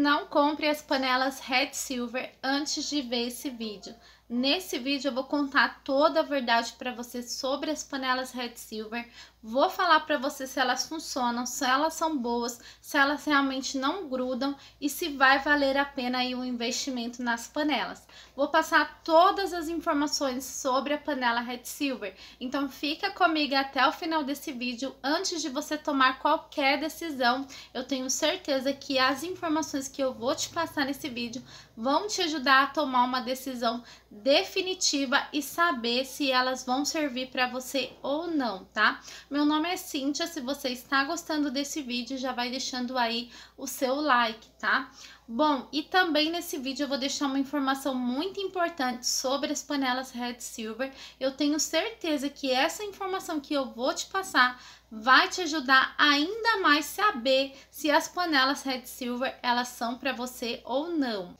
Não compre as panelas Red Silver antes de ver esse vídeo. Nesse vídeo eu vou contar toda a verdade para você sobre as panelas Red Silver, vou falar para você se elas funcionam, se elas são boas, se elas realmente não grudam e se vai valer a pena aí o investimento nas panelas. Vou passar todas as informações sobre a panela Red Silver, então fica comigo até o final desse vídeo antes de você tomar qualquer decisão. Eu tenho certeza que as informações que eu vou te passar nesse vídeo vão te ajudar a tomar uma decisão definitiva e saber se elas vão servir para você ou não, tá? Meu nome é Cíntia, se você está gostando desse vídeo, já vai deixando aí o seu like, tá? Bom, e também nesse vídeo eu vou deixar uma informação muito importante sobre as panelas Red Silver. Eu tenho certeza que essa informação que eu vou te passar vai te ajudar ainda mais saber se as panelas Red Silver elas são para você ou não.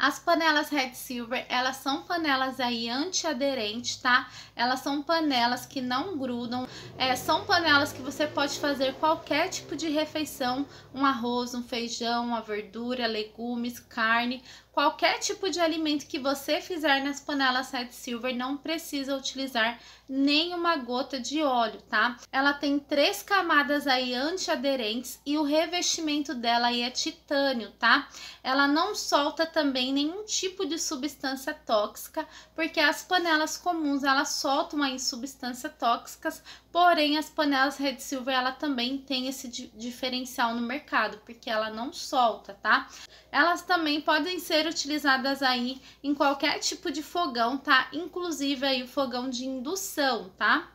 As panelas Red Silver, elas são panelas aí antiaderentes, tá? Elas são panelas que não grudam, é, são panelas que você pode fazer qualquer tipo de refeição, um arroz, um feijão, uma verdura, legumes, carne, Qualquer tipo de alimento que você fizer nas panelas Red Silver não precisa utilizar nenhuma gota de óleo, tá? Ela tem três camadas aí antiaderentes e o revestimento dela aí é titânio, tá? Ela não solta também nenhum tipo de substância tóxica, porque as panelas comuns elas soltam aí substâncias tóxicas, porém as panelas Red Silver ela também tem esse diferencial no mercado, porque ela não solta, tá? Elas também podem ser ser utilizadas aí em qualquer tipo de fogão, tá? Inclusive aí o fogão de indução, tá?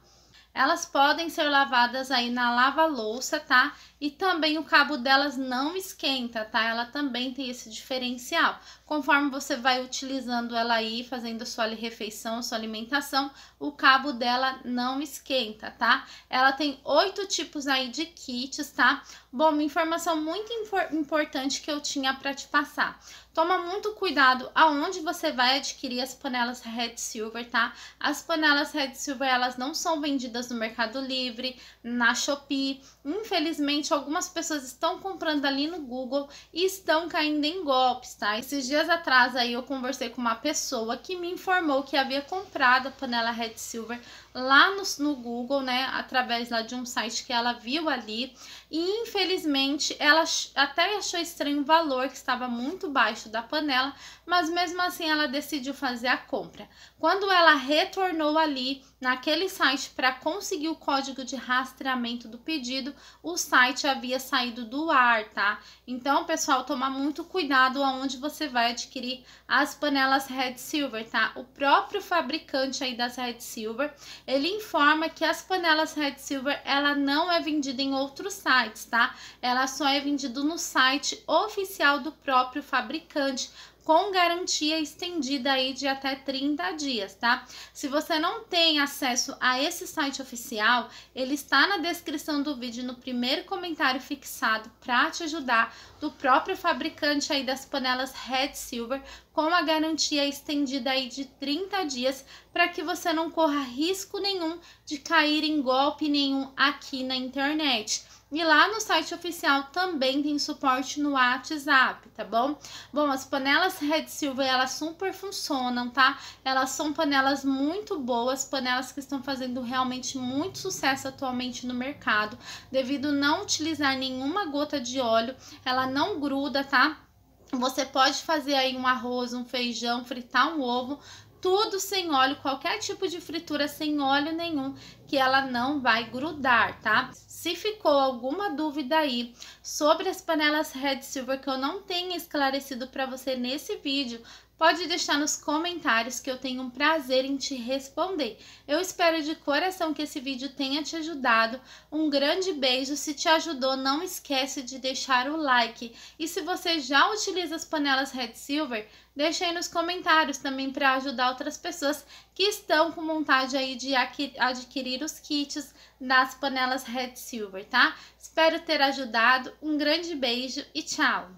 Elas podem ser lavadas aí na lava-louça, tá? E também o cabo delas não esquenta, tá? Ela também tem esse diferencial. Conforme você vai utilizando ela aí, fazendo sua refeição, sua alimentação, o cabo dela não esquenta, tá? Ela tem oito tipos aí de kits, tá? Bom, uma informação muito importante que eu tinha para te passar. Toma muito cuidado aonde você vai adquirir as panelas Red Silver, tá? As panelas Red Silver, elas não são vendidas vendas no Mercado Livre, na Shopee. Infelizmente, algumas pessoas estão comprando ali no Google e estão caindo em golpes, tá? Esses dias atrás aí eu conversei com uma pessoa que me informou que havia comprado a panela Red Silver lá no, no Google, né, através lá de um site que ela viu ali, e infelizmente ela até achou estranho o valor que estava muito baixo da panela, mas mesmo assim ela decidiu fazer a compra. Quando ela retornou ali naquele site para comprar Conseguiu o código de rastreamento do pedido, o site havia saído do ar, tá? Então, pessoal, tomar muito cuidado aonde você vai adquirir as panelas Red Silver, tá? O próprio fabricante aí das Red Silver, ele informa que as panelas Red Silver, ela não é vendida em outros sites, tá? Ela só é vendida no site oficial do próprio fabricante, com garantia estendida aí de até 30 dias, tá? Se você não tem acesso a esse site oficial, ele está na descrição do vídeo no primeiro comentário fixado para te ajudar do próprio fabricante aí das panelas Red Silver com a garantia estendida aí de 30 dias para que você não corra risco nenhum de cair em golpe nenhum aqui na internet. E lá no site oficial também tem suporte no WhatsApp, tá bom? Bom, as panelas Red Silver, elas super funcionam, tá? Elas são panelas muito boas, panelas que estão fazendo realmente muito sucesso atualmente no mercado, devido não utilizar nenhuma gota de óleo, ela não gruda, tá? Você pode fazer aí um arroz, um feijão, fritar um ovo tudo sem óleo, qualquer tipo de fritura sem óleo nenhum, que ela não vai grudar, tá? Se ficou alguma dúvida aí sobre as panelas Red Silver que eu não tenha esclarecido para você nesse vídeo, Pode deixar nos comentários que eu tenho um prazer em te responder. Eu espero de coração que esse vídeo tenha te ajudado. Um grande beijo. Se te ajudou, não esquece de deixar o like. E se você já utiliza as panelas Red Silver, deixa aí nos comentários também para ajudar outras pessoas que estão com vontade aí de adquirir os kits das panelas Red Silver, tá? Espero ter ajudado. Um grande beijo e tchau!